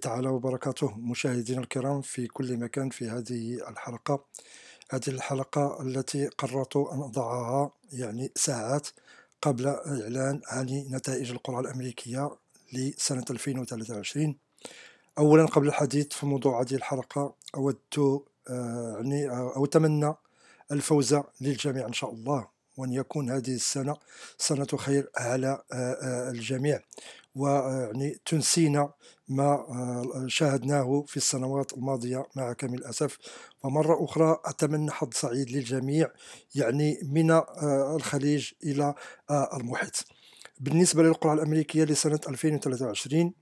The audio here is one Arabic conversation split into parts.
تعالى وبركاته مشاهدينا الكرام في كل مكان في هذه الحلقة هذه الحلقة التي قررت أن أضعها يعني ساعات قبل إعلان عن نتائج القرعة الأمريكية لسنة 2023 أولا قبل الحديث في موضوع هذه الحلقة أود آه، يعني أو آه، أتمنى الفوز للجميع إن شاء الله وأن يكون هذه السنة سنة خير على آه، الجميع ويعني تنسينا ما آه، شاهدناه في السنوات الماضية معك من الأسف ومرة أخرى أتمنى حظ سعيد للجميع يعني من آه، الخليج إلى آه، المحيط بالنسبة للقرعة الأمريكية لسنة 2023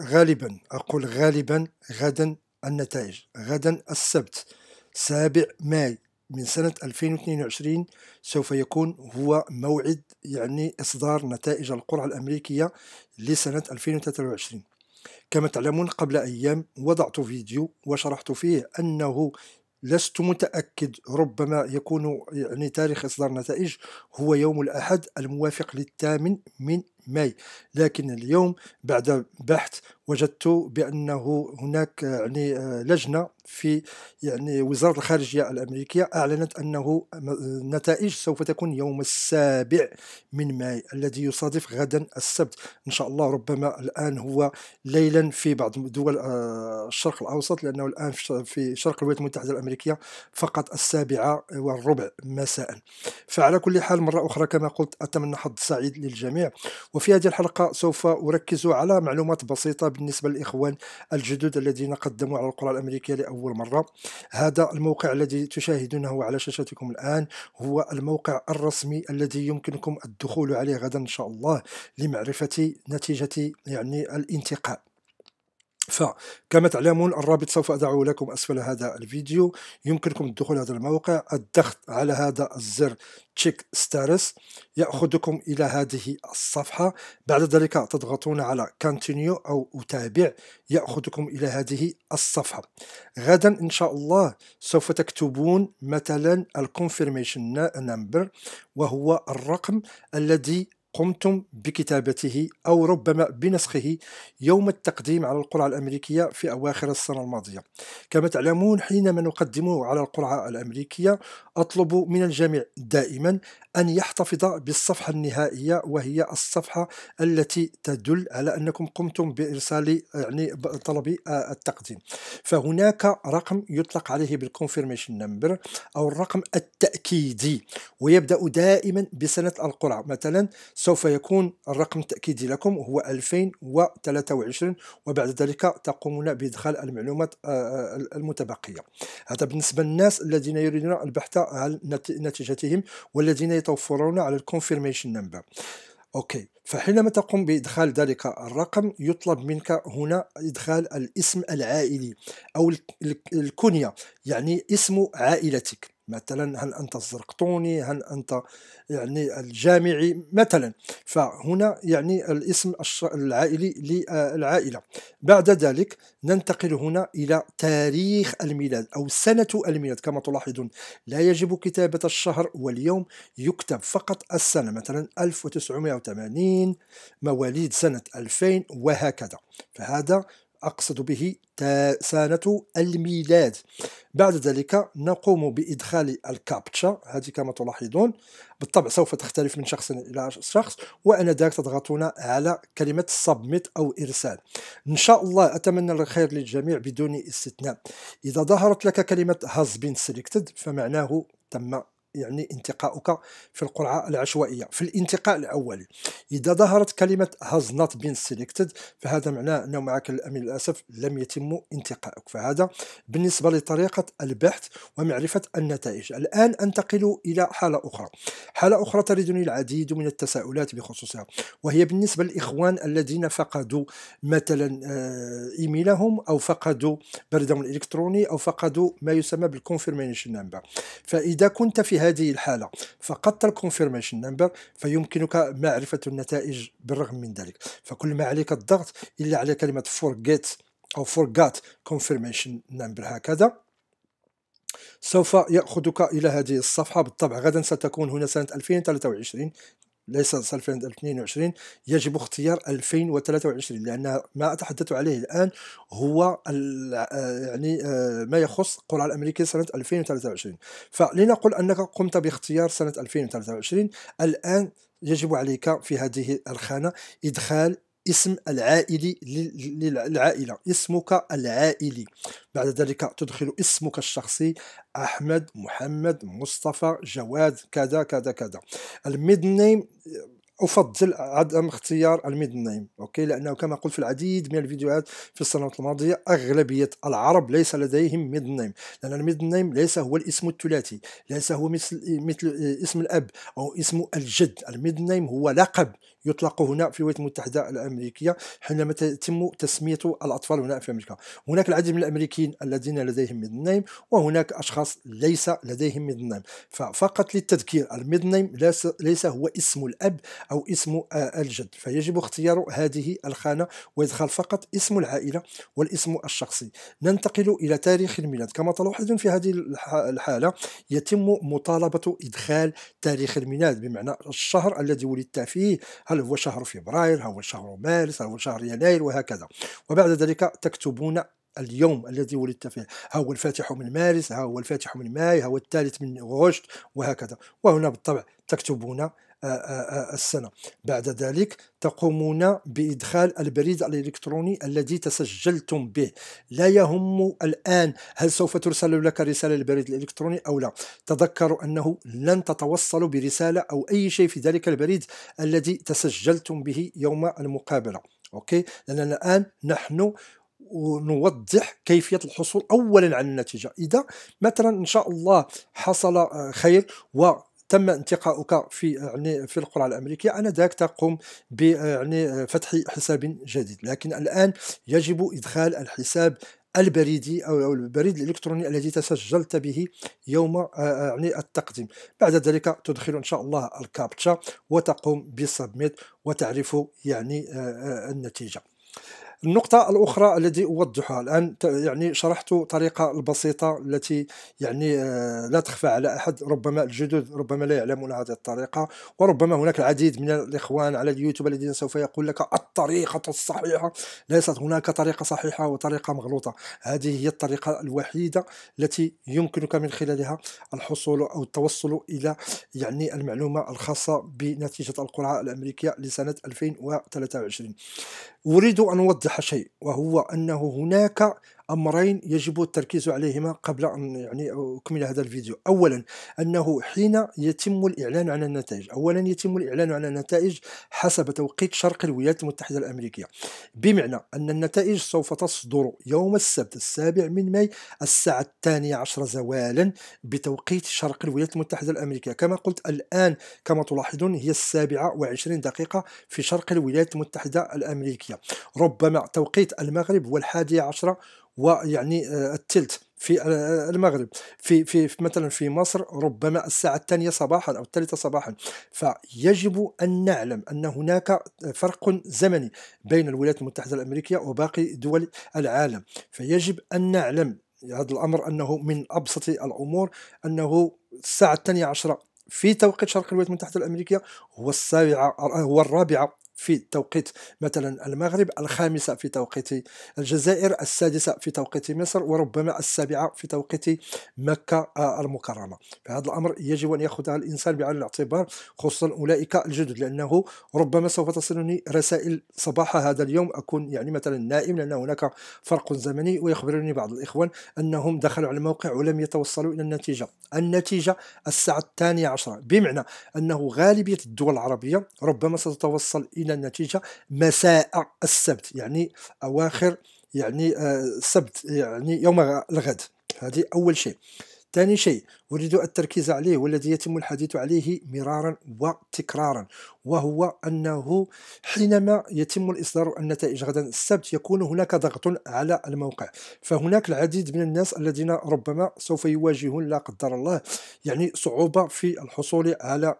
غالبا أقول غالبا غدا النتائج غدا السبت 7 ماي من سنة 2022 سوف يكون هو موعد يعني إصدار نتائج القرعة الأمريكية لسنة 2023 كما تعلمون قبل أيام وضعت فيديو وشرحت فيه أنه لست متأكد ربما يكون يعني تاريخ إصدار نتائج هو يوم الأحد الموافق للثامن من ماي لكن اليوم بعد بحث وجدت بأنه هناك يعني لجنة في يعني وزارة الخارجية الأمريكية أعلنت أنه النتائج سوف تكون يوم السابع من ماي الذي يصادف غدا السبت إن شاء الله ربما الآن هو ليلا في بعض دول الشرق الأوسط لأنه الآن في شرق الولايات المتحدة الأمريكية فقط السابعة والربع مساء فعلى كل حال مرة أخرى كما قلت أتمنى حظ سعيد للجميع وفي هذه الحلقة سوف أركز على معلومات بسيطة بالنسبة للإخوان الجدد الذين قدموا على القرى الأمريكية لأول مرة هذا الموقع الذي تشاهدونه على شاشتكم الآن هو الموقع الرسمي الذي يمكنكم الدخول عليه غدا إن شاء الله لمعرفة نتيجة يعني الانتقاء فكما تعلمون الرابط سوف أضعه لكم أسفل هذا الفيديو يمكنكم الدخول هذا الموقع الضغط على هذا الزر تشيك ستارس يأخذكم إلى هذه الصفحة بعد ذلك تضغطون على كونتينيو أو أتابع يأخذكم إلى هذه الصفحة غدا إن شاء الله سوف تكتبون مثلا الكونفيرميشن نمبر وهو الرقم الذي قمتم بكتابته أو ربما بنسخه يوم التقديم على القرعة الأمريكية في أواخر السنة الماضية كما تعلمون حينما نقدم على القرعة الأمريكية أطلب من الجميع دائما أن يحتفظ بالصفحة النهائية وهي الصفحة التي تدل على أنكم قمتم بإرسال يعني طلب آه، التقديم فهناك رقم يطلق عليه بالكونفيرميشن نمبر أو الرقم التأكيدي ويبدأ دائما بسنة القرعة مثلا سوف يكون الرقم التأكيدي لكم هو 2023 وبعد ذلك تقومون بإدخال المعلومات آه، آه، المتبقية هذا بالنسبة للناس الذين يريدون البحث عن نتيجتهم والذين يتوفرون على الكونفيرميشن نمبر اوكي فحينما تقوم بادخال ذلك الرقم يطلب منك هنا ادخال الاسم العائلي او الكنيه يعني اسم عائلتك مثلا هل انت الزرقطوني هل انت يعني الجامعي مثلا فهنا يعني الاسم العائلي للعائله بعد ذلك ننتقل هنا الى تاريخ الميلاد او سنه الميلاد كما تلاحظون لا يجب كتابه الشهر واليوم يكتب فقط السنه مثلا 1980 مواليد سنه 2000 وهكذا فهذا أقصد به سنة الميلاد بعد ذلك نقوم بإدخال الكابتشا هذه كما تلاحظون بالطبع سوف تختلف من شخص إلى شخص وأنا ذاك تضغطون على كلمة سبميت أو إرسال إن شاء الله أتمنى الخير للجميع بدون استثناء إذا ظهرت لك كلمة has been selected فمعناه تم يعني انتقاؤك في القرعة العشوائية في الانتقاء الأولي إذا ظهرت كلمة has not been selected فهذا معناه أنه معك الامين للأسف لم يتم انتقائك فهذا بالنسبة لطريقة البحث ومعرفة النتائج الآن أنتقل إلى حالة أخرى حالة أخرى تردني العديد من التساؤلات بخصوصها وهي بالنسبة للإخوان الذين فقدوا مثلا آه، إيميلهم أو فقدوا بردهم الإلكتروني أو فقدوا ما يسمى بالكونفيرميشن نمبر فإذا كنت في هذه الحالة فقدت الكونفيرميشن نمبر فيمكنك معرفة النتائج بالرغم من ذلك فكل ما عليك الضغط إلا على كلمة forget أو forgot confirmation number هكذا سوف يأخذك إلى هذه الصفحة بالطبع غدا ستكون هنا سنة 2023 ليس سنة 2022 يجب اختيار 2023 لأن ما أتحدث عليه الآن هو آه، يعني آه، ما يخص القرعة الأمريكية سنة 2023 فلنقل أنك قمت باختيار سنة 2023 الآن يجب عليك في هذه الخانة إدخال اسم العائلي للعائلة اسمك العائلي بعد ذلك تدخل اسمك الشخصي أحمد محمد مصطفى جواد كذا كذا كذا الميد نيم افضل عدم اختيار الميد نيم اوكي لانه كما قلت في العديد من الفيديوهات في السنوات الماضيه اغلبيه العرب ليس لديهم ميد نيم لان الميد نيم ليس هو الاسم الثلاثي ليس هو مثل مثل اسم الاب او اسم الجد الميد نيم هو لقب يطلق هنا في الولايات المتحده الامريكيه حينما تتم تسميه الاطفال هنا في امريكا هناك العديد من الامريكيين الذين لديهم ميد نيم وهناك اشخاص ليس لديهم ميد نيم ففقط للتذكير الميد نيم ليس هو اسم الاب أو اسم آه، الجد فيجب اختيار هذه الخانة وإدخال فقط اسم العائلة والاسم الشخصي ننتقل إلى تاريخ الميلاد كما تلاحظون في هذه الحالة يتم مطالبة إدخال تاريخ الميلاد بمعنى الشهر الذي ولدت فيه هل هو شهر فبراير هل هو شهر مارس هل هو شهر يناير وهكذا وبعد ذلك تكتبون اليوم الذي ولدت فيه ها هو الفاتح من مارس ها هو الفاتح من ماي ها هو الثالث من غشت وهكذا وهنا بالطبع تكتبون آه، آه، آه، السنة بعد ذلك تقومون بإدخال البريد الإلكتروني الذي تسجلتم به لا يهم الآن هل سوف ترسل لك رسالة البريد الإلكتروني أو لا تذكروا أنه لن تتوصلوا برسالة أو أي شيء في ذلك البريد الذي تسجلتم به يوم المقابلة أوكي لأننا الآن نحن ونوضح كيفيه الحصول اولا على النتيجه اذا مثلا ان شاء الله حصل خير و تم انتقاؤك في يعني في القرعه الامريكيه انذاك تقوم ب يعني فتح حساب جديد لكن الان يجب ادخال الحساب البريدي او البريد الالكتروني الذي تسجلت به يوم آه، آه، يعني التقديم بعد ذلك تدخل ان شاء الله الكابتشا وتقوم بسبميت وتعرف يعني آه، النتيجه النقطة الأخرى التي أوضحها الآن يعني شرحت طريقة البسيطة التي يعني آه، لا تخفى على أحد ربما الجدد ربما لا يعلمون هذه الطريقة وربما هناك العديد من الإخوان على اليوتيوب الذين سوف يقول لك الطريقة الصحيحة ليست هناك طريقة صحيحة وطريقة مغلوطة هذه هي الطريقة الوحيدة التي يمكنك من خلالها الحصول أو التوصل إلى يعني المعلومة الخاصة بنتيجة القرعة الأمريكية لسنة 2023 أريد أن أوضح أوضح شيء وهو أنه هناك امرين يجب التركيز عليهما قبل ان يعني اكمل هذا الفيديو اولا انه حين يتم الاعلان عن النتائج اولا يتم الاعلان عن النتائج حسب توقيت شرق الولايات المتحده الامريكيه بمعنى ان النتائج سوف تصدر يوم السبت السابع من ماي الساعه الثانيه عشر زوالا بتوقيت شرق الولايات المتحده الامريكيه كما قلت الان كما تلاحظون هي السابعه وعشرين دقيقه في شرق الولايات المتحده الامريكيه ربما توقيت المغرب هو الحادية عشرة ويعني آه، الثلث في آه، آه، المغرب في في مثلا في مصر ربما الساعة الثانية صباحا أو الثالثة صباحا فيجب أن نعلم أن هناك فرق زمني بين الولايات المتحدة الأمريكية وباقي دول العالم فيجب أن نعلم هذا الأمر أنه من أبسط الأمور أنه الساعة الثانية عشرة في توقيت شرق الولايات المتحدة الأمريكية هو السابعة هو الرابعة في توقيت مثلا المغرب الخامسة في توقيت الجزائر السادسة في توقيت مصر وربما السابعة في توقيت مكة آه، المكرمة فهذا الأمر يجب أن يأخذها الإنسان بعين الاعتبار خصوصا أولئك الجدد لأنه ربما سوف تصلني رسائل صباح هذا اليوم أكون يعني مثلا نائم لأن هناك فرق زمني ويخبرني بعض الإخوان أنهم دخلوا على الموقع ولم يتوصلوا إلى النتيجة النتيجة الساعة الثانية عشرة بمعنى أنه غالبية الدول العربية ربما ستتوصل إلى إلى النتيجة مساء السبت يعني أواخر يعني آه، السبت يعني يوم الغد هذه أول شيء ثاني شيء أريد التركيز عليه والذي يتم الحديث عليه مرارا وتكرارا وهو أنه حينما يتم الإصدار النتائج غدا السبت يكون هناك ضغط على الموقع فهناك العديد من الناس الذين ربما سوف يواجهون لا قدر الله يعني صعوبة في الحصول على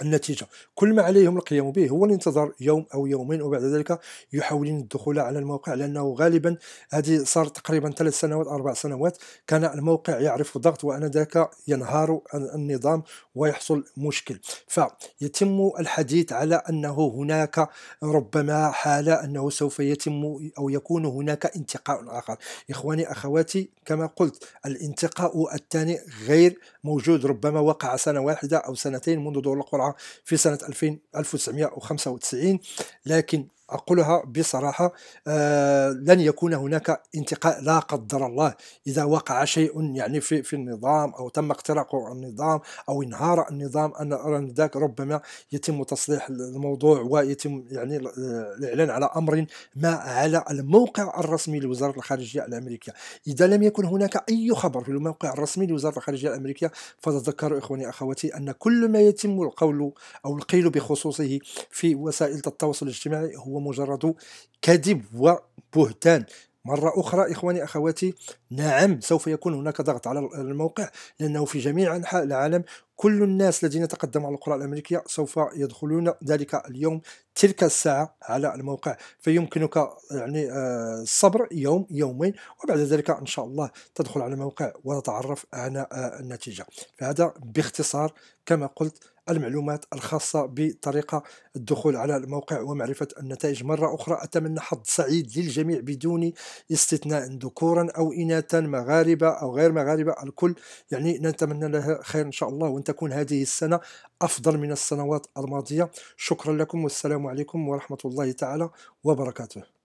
النتيجة كل ما عليهم القيام به هو الانتظار يوم أو يومين وبعد ذلك يحاولون الدخول على الموقع لأنه غالبا هذه صار تقريبا ثلاث سنوات أربع سنوات كان الموقع يعرف ضغط وأن ذاك ينهار النظام ويحصل مشكل فيتم الحديث على أنه هناك ربما حالة أنه سوف يتم أو يكون هناك انتقاء آخر إخواني أخواتي كما قلت الانتقاء الثاني غير موجود ربما وقع سنة واحدة أو سنتين منذ دور القرى في سنة 1995 لكن أقولها بصراحة آه، لن يكون هناك انتقاء لا قدر الله إذا وقع شيء يعني في, في النظام أو تم اختراق النظام أو انهار النظام أن ذاك ربما يتم تصليح الموضوع ويتم يعني آه، الإعلان على أمر ما على الموقع الرسمي لوزارة الخارجية الأمريكية إذا لم يكن هناك أي خبر في الموقع الرسمي لوزارة الخارجية الأمريكية فتذكروا إخواني أخواتي أن كل ما يتم القول أو القيل بخصوصه في وسائل التواصل الاجتماعي هو مجرد كذب وبهتان مرة أخرى إخواني أخواتي نعم سوف يكون هناك ضغط على الموقع لأنه في جميع أنحاء العالم كل الناس الذين تقدموا على القرعة الأمريكية سوف يدخلون ذلك اليوم تلك الساعة على الموقع فيمكنك يعني الصبر آه، يوم يومين وبعد ذلك إن شاء الله تدخل على الموقع وتتعرف على آه، النتيجة فهذا باختصار كما قلت المعلومات الخاصة بطريقة الدخول على الموقع ومعرفة النتائج مرة أخرى أتمنى حظ سعيد للجميع بدون استثناء ذكورا أو إناثا مغاربة أو غير مغاربة الكل يعني نتمنى لها خير إن شاء الله وانت تكون هذه السنة أفضل من السنوات الماضية شكرا لكم والسلام عليكم ورحمة الله تعالى وبركاته